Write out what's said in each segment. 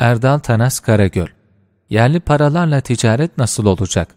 Erdal Tanas Karagöl Yerli paralarla ticaret nasıl olacak?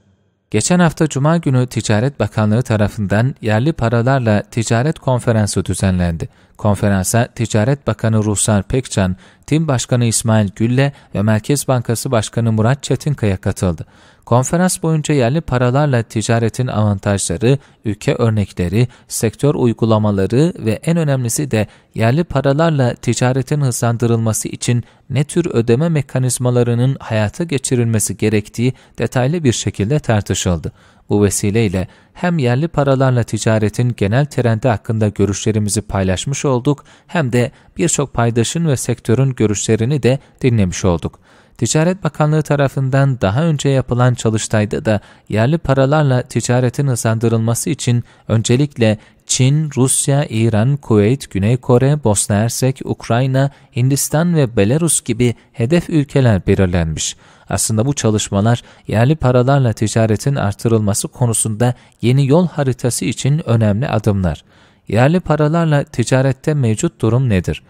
Geçen hafta Cuma günü Ticaret Bakanlığı tarafından yerli paralarla ticaret konferansı düzenlendi. Konferansa Ticaret Bakanı Ruhsar Pekcan, Tim Başkanı İsmail Gülle ve Merkez Bankası Başkanı Murat Çetinkaya katıldı. Konferans boyunca yerli paralarla ticaretin avantajları, ülke örnekleri, sektör uygulamaları ve en önemlisi de yerli paralarla ticaretin hızlandırılması için ne tür ödeme mekanizmalarının hayata geçirilmesi gerektiği detaylı bir şekilde tartışıldı. Bu vesileyle hem yerli paralarla ticaretin genel trendi hakkında görüşlerimizi paylaşmış olduk hem de birçok paydaşın ve sektörün görüşlerini de dinlemiş olduk. Ticaret Bakanlığı tarafından daha önce yapılan çalıştayda da yerli paralarla ticaretin hızlandırılması için öncelikle Çin, Rusya, İran, Kuveyt, Güney Kore, Bosna Hersek, Ukrayna, Hindistan ve Belarus gibi hedef ülkeler belirlenmiş. Aslında bu çalışmalar yerli paralarla ticaretin artırılması konusunda yeni yol haritası için önemli adımlar. Yerli paralarla ticarette mevcut durum nedir?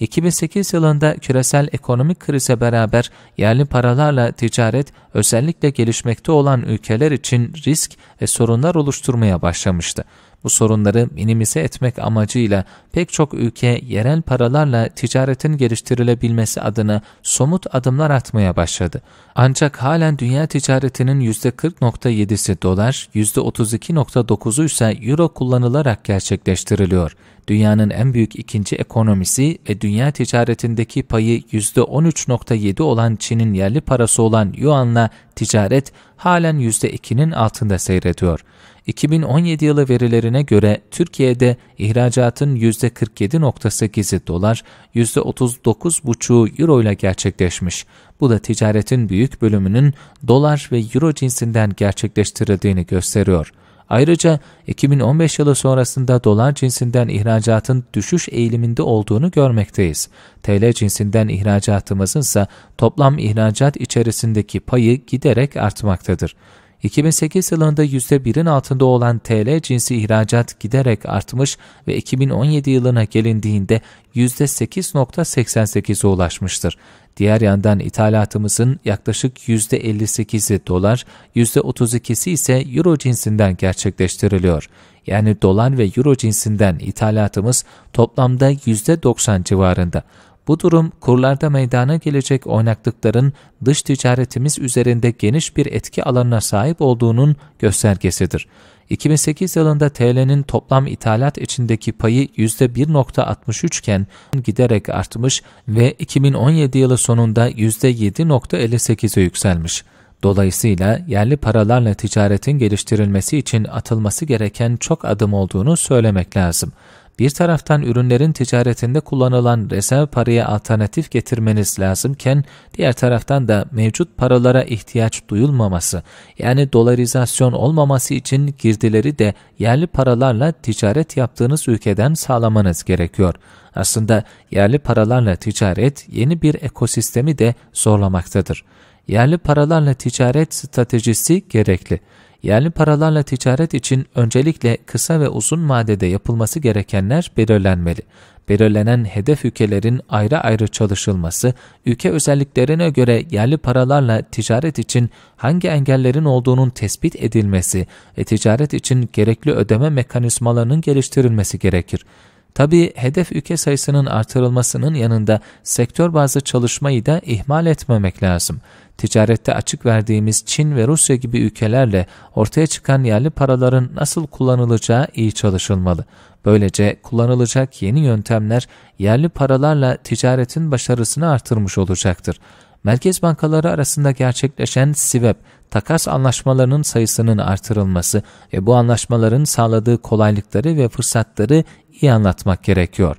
2008 yılında küresel ekonomik krize beraber yerli paralarla ticaret özellikle gelişmekte olan ülkeler için risk ve sorunlar oluşturmaya başlamıştı. Bu sorunları minimize etmek amacıyla pek çok ülke yerel paralarla ticaretin geliştirilebilmesi adına somut adımlar atmaya başladı. Ancak halen dünya ticaretinin %40.7'si dolar, %32.9'u ise euro kullanılarak gerçekleştiriliyor. Dünyanın en büyük ikinci ekonomisi ve dünya ticaretindeki payı %13.7 olan Çin'in yerli parası olan Yuan'la ticaret halen %2'nin altında seyrediyor. 2017 yılı verilerine göre Türkiye'de ihracatın %47.8'i dolar, %39.5'u euro ile gerçekleşmiş. Bu da ticaretin büyük bölümünün dolar ve euro cinsinden gerçekleştirildiğini gösteriyor. Ayrıca 2015 yılı sonrasında dolar cinsinden ihracatın düşüş eğiliminde olduğunu görmekteyiz. TL cinsinden ihracatımızın ise toplam ihracat içerisindeki payı giderek artmaktadır. 2008 yılında %1'in altında olan TL cinsi ihracat giderek artmış ve 2017 yılına gelindiğinde %8.88'e ulaşmıştır. Diğer yandan ithalatımızın yaklaşık %58'i dolar, %32'si ise euro cinsinden gerçekleştiriliyor. Yani dolar ve euro cinsinden ithalatımız toplamda %90 civarında. Bu durum kurlarda meydana gelecek oynaklıkların dış ticaretimiz üzerinde geniş bir etki alanına sahip olduğunun göstergesidir. 2008 yılında TL'nin toplam ithalat içindeki payı %1.63 iken giderek artmış ve 2017 yılı sonunda %7.58'e yükselmiş. Dolayısıyla yerli paralarla ticaretin geliştirilmesi için atılması gereken çok adım olduğunu söylemek lazım.'' bir taraftan ürünlerin ticaretinde kullanılan rezerv paraya alternatif getirmeniz lazımken, diğer taraftan da mevcut paralara ihtiyaç duyulmaması, yani dolarizasyon olmaması için girdileri de yerli paralarla ticaret yaptığınız ülkeden sağlamanız gerekiyor. Aslında yerli paralarla ticaret yeni bir ekosistemi de zorlamaktadır yerli paralarla ticaret stratejisi gerekli yerli paralarla ticaret için öncelikle kısa ve uzun vadede yapılması gerekenler belirlenmeli. Belirlenen hedef ülkelerin ayrı ayrı çalışılması, ülke özelliklerine göre yerli paralarla ticaret için hangi engellerin olduğunun tespit edilmesi ve ticaret için gerekli ödeme mekanizmalarının geliştirilmesi gerekir. Tabii hedef ülke sayısının artırılmasının yanında sektör bazı çalışmayı da ihmal etmemek lazım. Ticarette açık verdiğimiz Çin ve Rusya gibi ülkelerle ortaya çıkan yerli paraların nasıl kullanılacağı iyi çalışılmalı. Böylece kullanılacak yeni yöntemler yerli paralarla ticaretin başarısını artırmış olacaktır. Merkez bankaları arasında gerçekleşen SİVEP, takas anlaşmalarının sayısının artırılması ve bu anlaşmaların sağladığı kolaylıkları ve fırsatları iyi anlatmak gerekiyor.''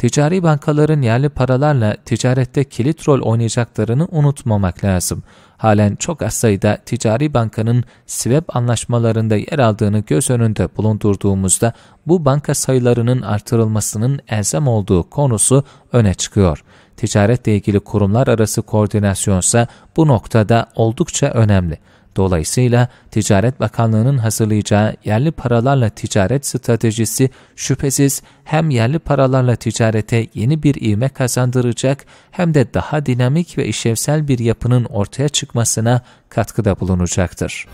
ticari bankaların yerli paralarla ticarette kilit rol oynayacaklarını unutmamak lazım. Halen çok az sayıda ticari bankanın SWEB anlaşmalarında yer aldığını göz önünde bulundurduğumuzda bu banka sayılarının artırılmasının elzem olduğu konusu öne çıkıyor. Ticaretle ilgili kurumlar arası koordinasyon ise bu noktada oldukça önemli. Dolayısıyla Ticaret Bakanlığı'nın hazırlayacağı yerli paralarla ticaret stratejisi şüphesiz hem yerli paralarla ticarete yeni bir ivme kazandıracak hem de daha dinamik ve işlevsel bir yapının ortaya çıkmasına katkıda bulunacaktır.